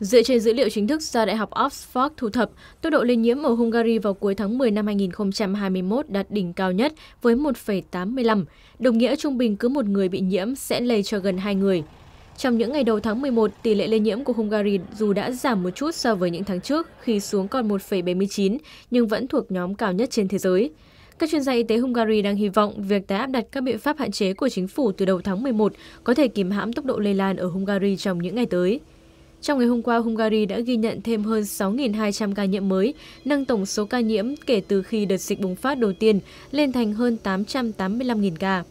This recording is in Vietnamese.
Dựa trên dữ liệu chính thức do Đại học Oxford thu thập, tốc độ lây nhiễm ở Hungary vào cuối tháng 10 năm 2021 đạt đỉnh cao nhất với 1,85, đồng nghĩa trung bình cứ một người bị nhiễm sẽ lây cho gần hai người. Trong những ngày đầu tháng 11, tỷ lệ lây nhiễm của Hungary dù đã giảm một chút so với những tháng trước khi xuống còn 1,79 nhưng vẫn thuộc nhóm cao nhất trên thế giới. Các chuyên gia y tế Hungary đang hy vọng việc tái áp đặt các biện pháp hạn chế của chính phủ từ đầu tháng 11 có thể kìm hãm tốc độ lây lan ở Hungary trong những ngày tới. Trong ngày hôm qua, Hungary đã ghi nhận thêm hơn 6.200 ca nhiễm mới, nâng tổng số ca nhiễm kể từ khi đợt dịch bùng phát đầu tiên lên thành hơn 885.000 ca.